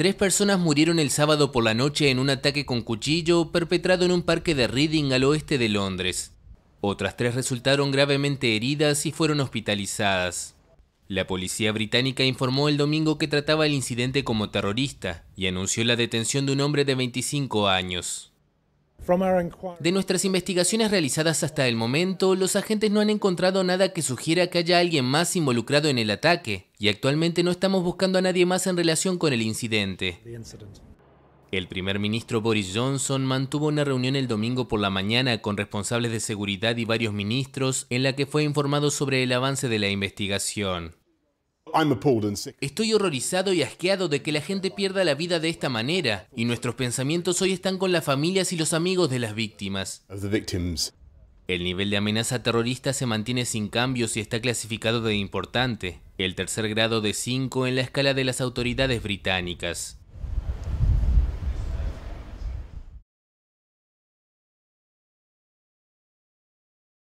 Tres personas murieron el sábado por la noche en un ataque con cuchillo perpetrado en un parque de Reading al oeste de Londres. Otras tres resultaron gravemente heridas y fueron hospitalizadas. La policía británica informó el domingo que trataba el incidente como terrorista y anunció la detención de un hombre de 25 años. De nuestras investigaciones realizadas hasta el momento, los agentes no han encontrado nada que sugiera que haya alguien más involucrado en el ataque, y actualmente no estamos buscando a nadie más en relación con el incidente. El primer ministro Boris Johnson mantuvo una reunión el domingo por la mañana con responsables de seguridad y varios ministros en la que fue informado sobre el avance de la investigación. Estoy horrorizado y asqueado de que la gente pierda la vida de esta manera, y nuestros pensamientos hoy están con las familias y los amigos de las víctimas. El nivel de amenaza terrorista se mantiene sin cambios y está clasificado de importante, el tercer grado de 5 en la escala de las autoridades británicas.